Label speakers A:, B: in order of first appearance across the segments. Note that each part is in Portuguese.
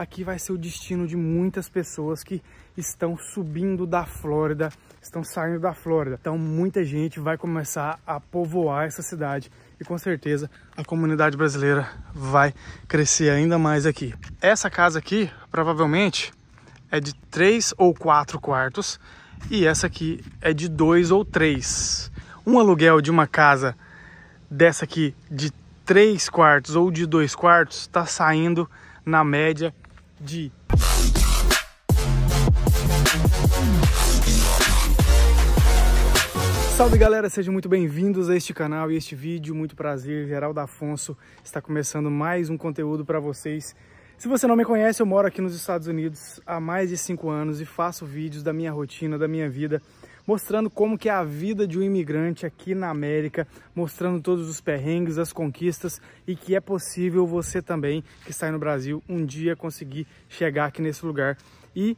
A: aqui vai ser o destino de muitas pessoas que estão subindo da Flórida, estão saindo da Flórida. Então muita gente vai começar a povoar essa cidade e com certeza a comunidade brasileira vai crescer ainda mais aqui. Essa casa aqui provavelmente é de três ou quatro quartos e essa aqui é de dois ou três. Um aluguel de uma casa dessa aqui de três quartos ou de dois quartos está saindo na média de. Salve galera, sejam muito bem-vindos a este canal e este vídeo. Muito prazer, Geraldo Afonso está começando mais um conteúdo para vocês. Se você não me conhece, eu moro aqui nos Estados Unidos há mais de 5 anos e faço vídeos da minha rotina, da minha vida mostrando como que é a vida de um imigrante aqui na América, mostrando todos os perrengues, as conquistas e que é possível você também, que está aí no Brasil, um dia conseguir chegar aqui nesse lugar e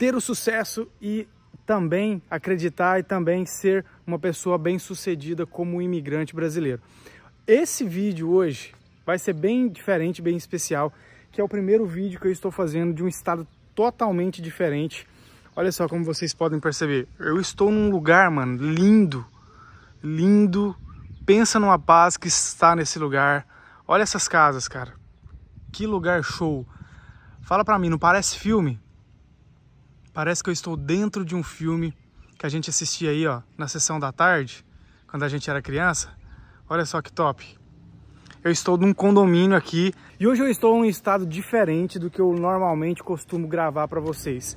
A: ter o sucesso e também acreditar e também ser uma pessoa bem-sucedida como imigrante brasileiro. Esse vídeo hoje vai ser bem diferente, bem especial, que é o primeiro vídeo que eu estou fazendo de um estado totalmente diferente Olha só como vocês podem perceber. Eu estou num lugar, mano, lindo. Lindo. Pensa numa paz que está nesse lugar. Olha essas casas, cara. Que lugar show. Fala pra mim, não parece filme? Parece que eu estou dentro de um filme que a gente assistia aí, ó, na sessão da tarde, quando a gente era criança. Olha só que top. Eu estou num condomínio aqui e hoje eu estou em um estado diferente do que eu normalmente costumo gravar para vocês.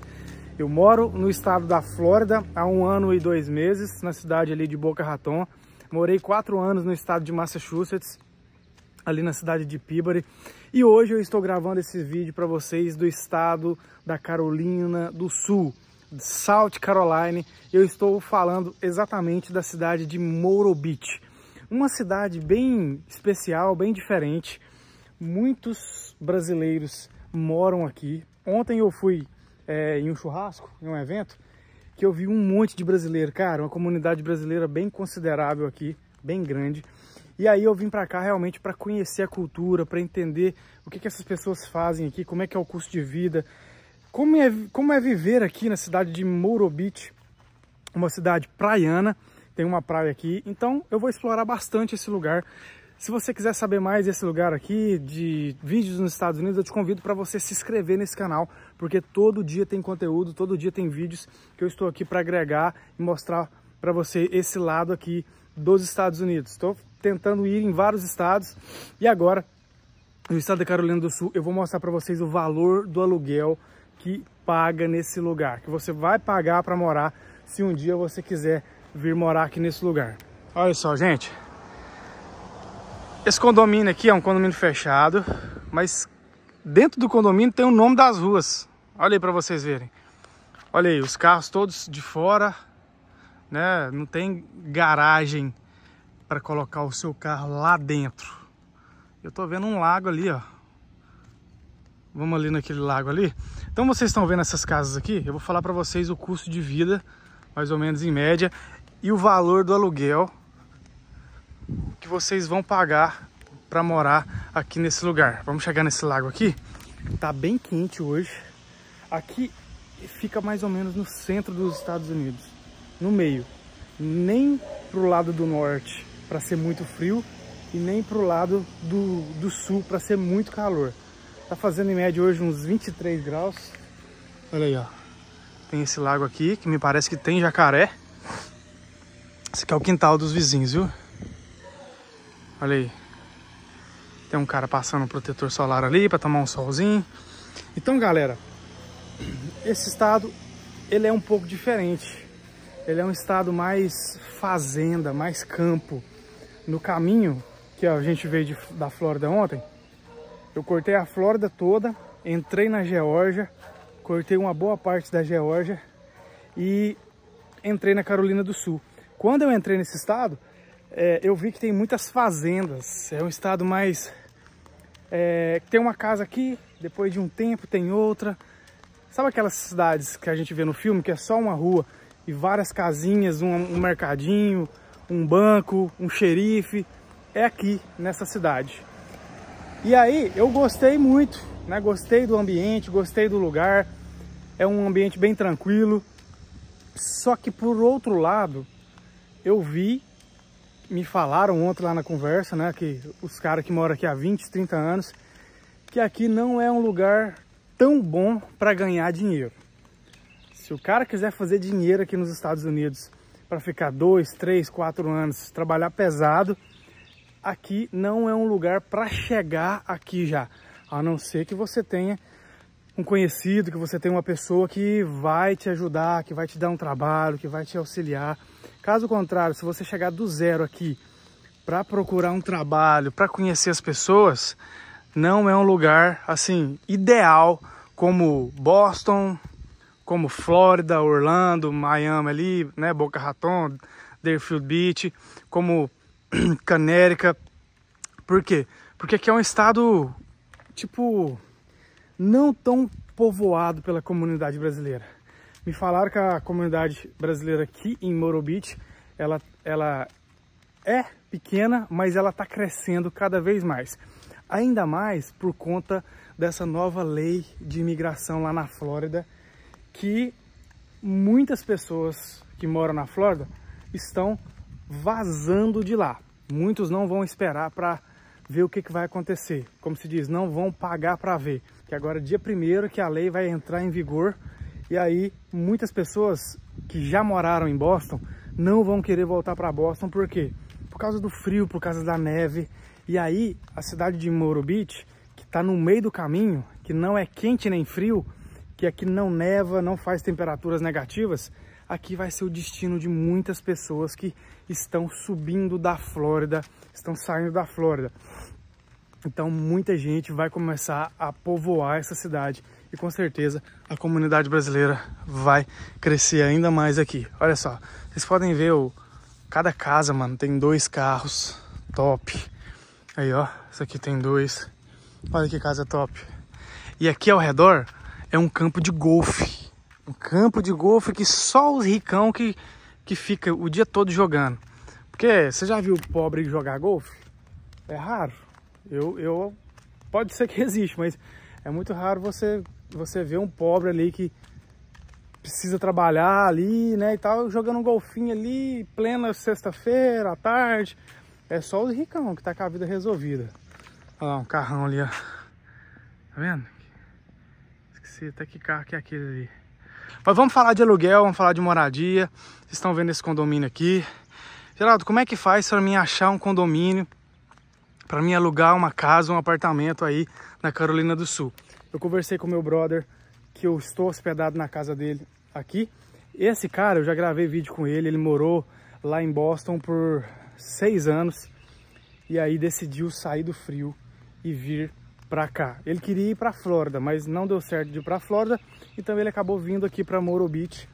A: Eu moro no estado da Flórida há um ano e dois meses, na cidade ali de Boca Raton. Morei quatro anos no estado de Massachusetts, ali na cidade de Peabody. E hoje eu estou gravando esse vídeo para vocês do estado da Carolina do Sul, South Carolina. Eu estou falando exatamente da cidade de Morro Beach. Uma cidade bem especial, bem diferente. Muitos brasileiros moram aqui. Ontem eu fui é, em um churrasco, em um evento, que eu vi um monte de brasileiro, cara, uma comunidade brasileira bem considerável aqui, bem grande. E aí eu vim para cá realmente para conhecer a cultura, para entender o que, que essas pessoas fazem aqui, como é que é o custo de vida, como é, como é viver aqui na cidade de Morobit, uma cidade praiana, tem uma praia aqui, então eu vou explorar bastante esse lugar se você quiser saber mais desse lugar aqui, de vídeos nos Estados Unidos, eu te convido para você se inscrever nesse canal, porque todo dia tem conteúdo, todo dia tem vídeos que eu estou aqui para agregar e mostrar para você esse lado aqui dos Estados Unidos. Estou tentando ir em vários estados e agora no estado da Carolina do Sul eu vou mostrar para vocês o valor do aluguel que paga nesse lugar, que você vai pagar para morar se um dia você quiser vir morar aqui nesse lugar. Olha só, gente. Esse condomínio aqui é um condomínio fechado, mas dentro do condomínio tem o nome das ruas. Olha aí para vocês verem. Olha aí, os carros todos de fora, né? Não tem garagem para colocar o seu carro lá dentro. Eu tô vendo um lago ali, ó. Vamos ali naquele lago ali. Então vocês estão vendo essas casas aqui? Eu vou falar para vocês o custo de vida, mais ou menos em média, e o valor do aluguel que vocês vão pagar para morar aqui nesse lugar. Vamos chegar nesse lago aqui. Tá bem quente hoje. Aqui fica mais ou menos no centro dos Estados Unidos, no meio. Nem pro lado do norte para ser muito frio e nem pro lado do, do sul para ser muito calor. Tá fazendo em média hoje uns 23 graus. Olha aí, ó. Tem esse lago aqui que me parece que tem jacaré. Esse aqui é o quintal dos vizinhos, viu? Olha aí. Tem um cara passando um protetor solar ali para tomar um solzinho. Então, galera, esse estado ele é um pouco diferente. Ele é um estado mais fazenda, mais campo. No caminho que a gente veio de, da Flórida ontem, eu cortei a Flórida toda, entrei na Geórgia, cortei uma boa parte da Geórgia e entrei na Carolina do Sul. Quando eu entrei nesse estado, é, eu vi que tem muitas fazendas. É um estado mais... É, tem uma casa aqui, depois de um tempo tem outra. Sabe aquelas cidades que a gente vê no filme, que é só uma rua e várias casinhas, um, um mercadinho, um banco, um xerife? É aqui, nessa cidade. E aí, eu gostei muito, né? Gostei do ambiente, gostei do lugar. É um ambiente bem tranquilo. Só que por outro lado, eu vi me falaram ontem lá na conversa, né? Que os caras que moram aqui há 20, 30 anos, que aqui não é um lugar tão bom para ganhar dinheiro. Se o cara quiser fazer dinheiro aqui nos Estados Unidos para ficar dois, três, quatro anos, trabalhar pesado, aqui não é um lugar para chegar aqui já. A não ser que você tenha um conhecido, que você tenha uma pessoa que vai te ajudar, que vai te dar um trabalho, que vai te auxiliar. Caso contrário, se você chegar do zero aqui para procurar um trabalho, para conhecer as pessoas, não é um lugar assim ideal como Boston, como Flórida, Orlando, Miami ali, né, Boca Raton, Deerfield Beach, como Canérica. Por quê? Porque aqui é um estado tipo não tão povoado pela comunidade brasileira. Me falaram que a comunidade brasileira aqui em Beach, ela, ela é pequena, mas ela está crescendo cada vez mais. Ainda mais por conta dessa nova lei de imigração lá na Flórida, que muitas pessoas que moram na Flórida estão vazando de lá. Muitos não vão esperar para ver o que, que, vai acontecer. Como se diz, não vão pagar para ver. Que agora, dia 1 que a lei vai entrar em vigor e aí, muitas pessoas que já moraram em Boston não vão querer voltar para Boston, por quê? Por causa do frio, por causa da neve. E aí, a cidade de Moro Beach, que está no meio do caminho, que não é quente nem frio, que aqui não neva, não faz temperaturas negativas, aqui vai ser o destino de muitas pessoas que estão subindo da Flórida, estão saindo da Flórida. Então muita gente vai começar a povoar essa cidade e com certeza a comunidade brasileira vai crescer ainda mais aqui. Olha só, vocês podem ver o, cada casa, mano, tem dois carros top. Aí, ó, isso aqui tem dois. Olha que casa top. E aqui ao redor é um campo de golfe. Um campo de golfe que só os ricão que, que fica o dia todo jogando. Porque você já viu pobre jogar golfe? É raro. Eu, eu pode ser que existe, mas é muito raro você você vê um pobre ali que precisa trabalhar ali, né, e tal, jogando um golfinho ali, plena sexta-feira, à tarde. É só os ricão que tá com a vida resolvida. Olha lá, um carrão ali, ó. Tá vendo? Esqueci até que carro que é aquele ali. Mas vamos falar de aluguel, vamos falar de moradia. Vocês estão vendo esse condomínio aqui. Geraldo, como é que faz para mim achar um condomínio, para mim alugar uma casa, um apartamento aí na Carolina do Sul? Eu conversei com meu brother que eu estou hospedado na casa dele aqui. Esse cara, eu já gravei vídeo com ele, ele morou lá em Boston por seis anos e aí decidiu sair do frio e vir para cá. Ele queria ir para Flórida, mas não deu certo de ir para Flórida, então ele acabou vindo aqui para Moro Beach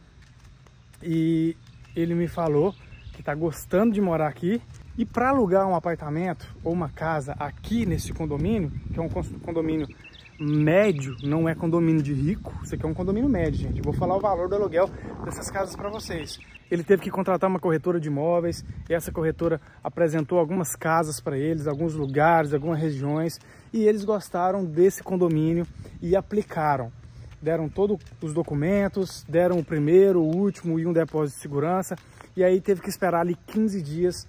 A: e ele me falou que está gostando de morar aqui e para alugar um apartamento ou uma casa aqui nesse condomínio, que é um condomínio médio, não é condomínio de rico, isso aqui é um condomínio médio, gente. vou falar o valor do aluguel dessas casas para vocês. Ele teve que contratar uma corretora de imóveis, e essa corretora apresentou algumas casas para eles, alguns lugares, algumas regiões, e eles gostaram desse condomínio e aplicaram. Deram todos os documentos, deram o primeiro, o último e um depósito de segurança, e aí teve que esperar ali 15 dias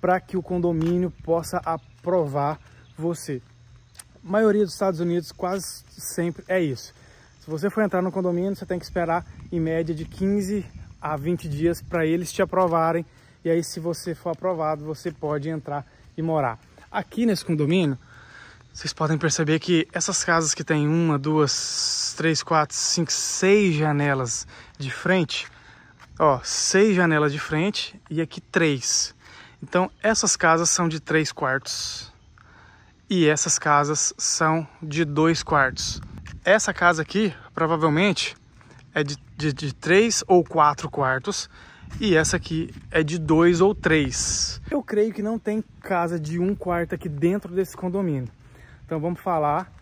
A: para que o condomínio possa aprovar você maioria dos Estados Unidos quase sempre é isso. Se você for entrar no condomínio, você tem que esperar em média de 15 a 20 dias para eles te aprovarem. E aí, se você for aprovado, você pode entrar e morar. Aqui nesse condomínio, vocês podem perceber que essas casas que tem uma, duas, três, quatro, cinco, seis janelas de frente, ó, seis janelas de frente e aqui três. Então essas casas são de três quartos e essas casas são de dois quartos. Essa casa aqui provavelmente é de, de, de três ou quatro quartos e essa aqui é de dois ou três. Eu creio que não tem casa de um quarto aqui dentro desse condomínio. Então vamos falar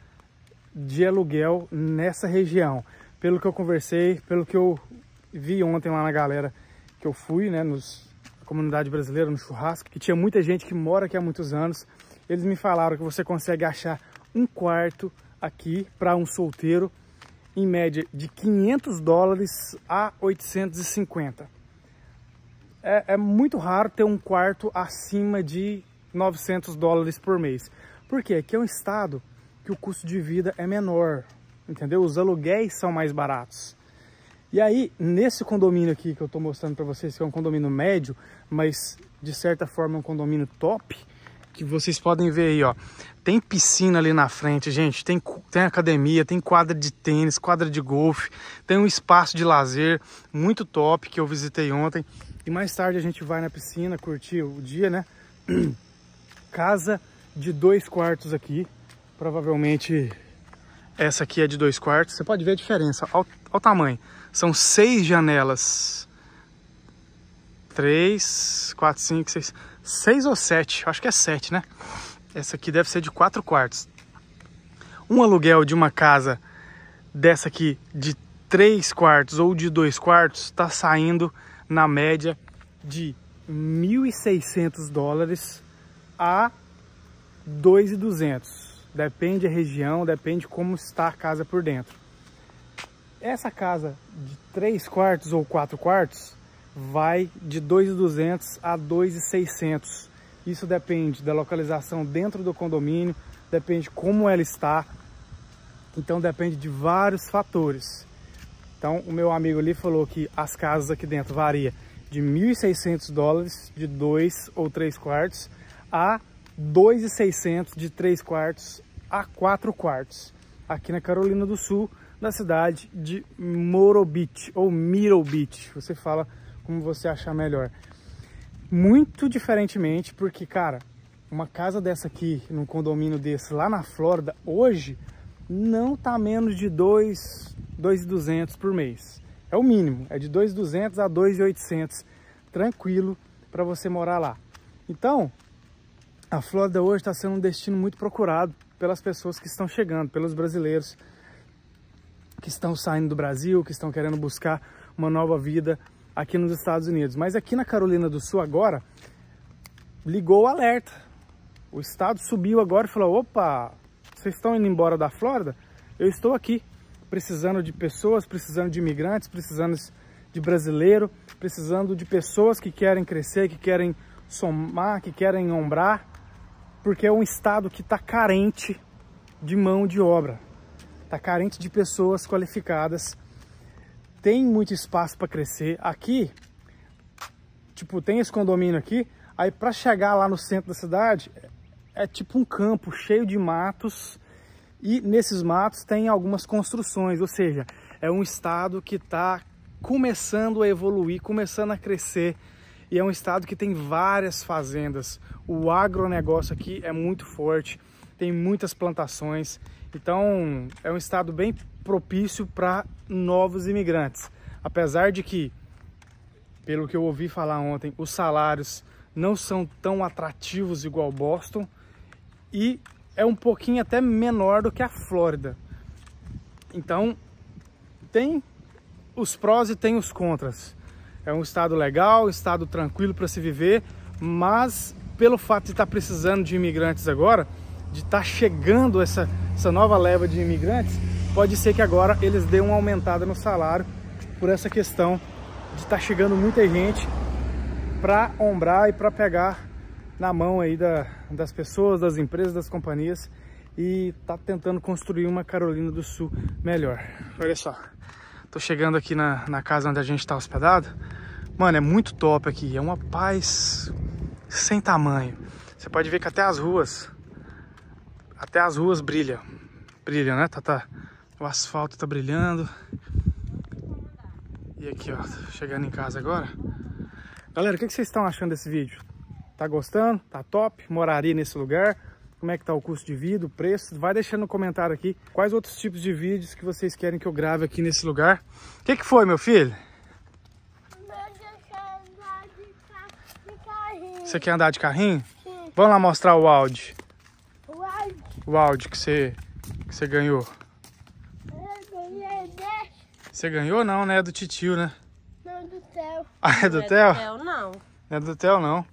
A: de aluguel nessa região. Pelo que eu conversei, pelo que eu vi ontem lá na galera que eu fui, né, nos, na comunidade brasileira, no churrasco, que tinha muita gente que mora aqui há muitos anos eles me falaram que você consegue achar um quarto aqui para um solteiro em média de 500 dólares a 850. É, é muito raro ter um quarto acima de 900 dólares por mês. Porque aqui é um estado que o custo de vida é menor, entendeu? Os aluguéis são mais baratos. E aí, nesse condomínio aqui que eu estou mostrando para vocês, que é um condomínio médio, mas de certa forma é um condomínio top, que vocês podem ver aí, ó. Tem piscina ali na frente, gente. Tem, tem academia, tem quadra de tênis, quadra de golfe. Tem um espaço de lazer muito top que eu visitei ontem. E mais tarde a gente vai na piscina curtir o dia, né? Casa de dois quartos aqui. Provavelmente essa aqui é de dois quartos. Você pode ver a diferença. Olha o tamanho. São seis janelas 3, 4, 5, 6, 6 ou 7, acho que é 7, né? Essa aqui deve ser de 4 quartos. Um aluguel de uma casa dessa aqui de 3 quartos ou de 2 quartos está saindo na média de 1.600 dólares a 2.200. Depende da região, depende como está a casa por dentro. Essa casa de 3 quartos ou 4 quartos vai de 2.200 a 2.600. Isso depende da localização dentro do condomínio, depende como ela está. Então depende de vários fatores. Então o meu amigo ali falou que as casas aqui dentro varia de 1.600 dólares de 2 ou 3 quartos a 2.600 de 3 quartos a 4 quartos. Aqui na Carolina do Sul, na cidade de Morobit ou Mirobit. Você fala como você achar melhor. Muito diferentemente, porque, cara, uma casa dessa aqui, num condomínio desse lá na Flórida, hoje não tá menos de 2,200 por mês. É o mínimo, é de 2,200 a 2,800, tranquilo para você morar lá. Então, a Flórida hoje está sendo um destino muito procurado pelas pessoas que estão chegando, pelos brasileiros que estão saindo do Brasil, que estão querendo buscar uma nova vida aqui nos Estados Unidos. Mas aqui na Carolina do Sul agora, ligou o alerta. O estado subiu agora e falou, opa, vocês estão indo embora da Flórida? Eu estou aqui, precisando de pessoas, precisando de imigrantes, precisando de brasileiro, precisando de pessoas que querem crescer, que querem somar, que querem ombrar, porque é um estado que está carente de mão de obra, está carente de pessoas qualificadas tem muito espaço para crescer. Aqui, tipo, tem esse condomínio aqui, aí para chegar lá no centro da cidade, é, é tipo um campo cheio de matos, e nesses matos tem algumas construções, ou seja, é um estado que está começando a evoluir, começando a crescer, e é um estado que tem várias fazendas. O agronegócio aqui é muito forte, tem muitas plantações, então é um estado bem propício para novos imigrantes. Apesar de que, pelo que eu ouvi falar ontem, os salários não são tão atrativos igual Boston e é um pouquinho até menor do que a Flórida. Então, tem os prós e tem os contras. É um estado legal, estado tranquilo para se viver, mas pelo fato de estar tá precisando de imigrantes agora, de estar tá chegando essa, essa nova leva de imigrantes, pode ser que agora eles dêem uma aumentada no salário por essa questão de estar tá chegando muita gente para ombrar e para pegar na mão aí da, das pessoas, das empresas, das companhias e tá tentando construir uma Carolina do Sul melhor. Olha só, tô chegando aqui na, na casa onde a gente está hospedado. Mano, é muito top aqui, é uma paz sem tamanho. Você pode ver que até as ruas, até as ruas brilha, brilha, né? Tá, tá, o asfalto tá brilhando. E aqui, ó, tá chegando em casa agora. Galera, o que, vocês estão achando desse vídeo? Tá gostando? Tá top? Moraria nesse lugar? Como é que tá o custo de vida, o preço? Vai deixando no comentário aqui quais outros tipos de vídeos que vocês querem que eu grave aqui nesse lugar. O que, que foi, meu filho? Você quer andar de carrinho? Sim. Vamos lá mostrar o áudio. O Audi. O Audi que você, que você ganhou. Você ganhou não, né? É do titio, né? Não, é do Theo.
B: Ah, é do não Theo? É do Theo, não.
A: é do Theo, não.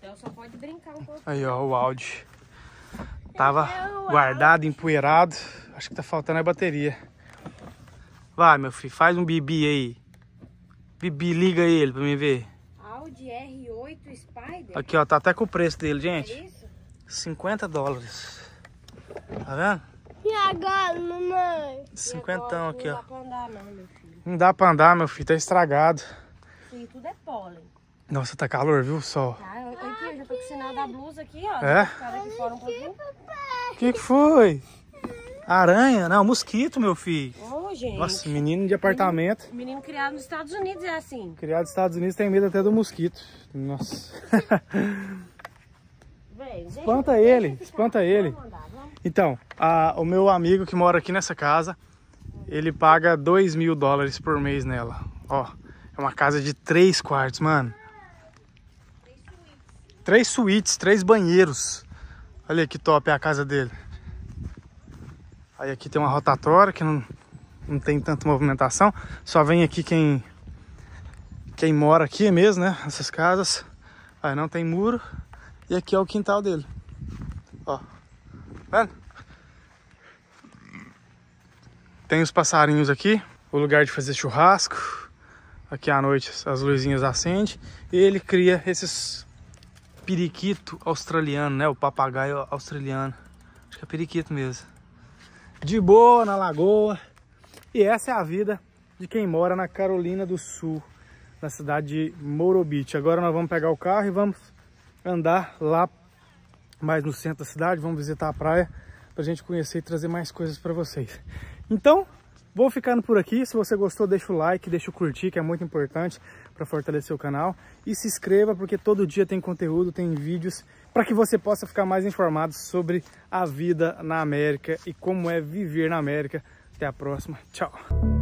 A: Theo só pode brincar um pouco. Aí, ó, o áudio. Tava é guardado, empoeirado. Acho que tá faltando a bateria. Vai, meu filho, faz um bibi aí. Bibi, liga ele pra mim ver. Audi R8 Spider? Aqui, ó, tá até com o preço dele, é gente. É isso? 50 dólares. Tá vendo? E agora, mamãe? Cinquentão aqui, ó andar não, meu filho. Não dá pra andar, meu filho, tá estragado. Sim, tudo é pólen. Nossa, tá calor, viu, sol? Tá, eu, aqui, eu já tô com o sinal da blusa aqui, ó. É? Aqui fora um O que, que foi? Aranha? Não, mosquito, meu filho. Ô, oh, gente. Nossa, menino de apartamento. Menino, menino, criado nos Estados Unidos é assim. Criado nos Estados Unidos tem medo até do mosquito. Nossa. Vem, espanta ele, espanta ele. Então, a, o meu amigo que mora aqui nessa casa, ele paga 2 mil dólares por mês nela. Ó, é uma casa de três quartos, mano. Três suítes, três banheiros. Olha que top é a casa dele. Aí aqui tem uma rotatória que não, não tem tanta movimentação. Só vem aqui quem, quem mora aqui mesmo, né? Essas casas. Aí não tem muro. E aqui é o quintal dele. Ó. Vendo? Tem os passarinhos aqui, o lugar de fazer churrasco. Aqui à noite as luzinhas acendem. E ele cria esses periquito australiano, né? O papagaio australiano. Acho que é periquito mesmo. De boa, na lagoa. E essa é a vida de quem mora na Carolina do Sul, na cidade de Morobit. Agora nós vamos pegar o carro e vamos andar lá mais no centro da cidade. Vamos visitar a praia para a gente conhecer e trazer mais coisas para vocês. Então, vou ficando por aqui. Se você gostou, deixa o like, deixa o curtir, que é muito importante para fortalecer o canal. E se inscreva, porque todo dia tem conteúdo, tem vídeos, para que você possa ficar mais informado sobre a vida na América e como é viver na América. Até a próxima. Tchau!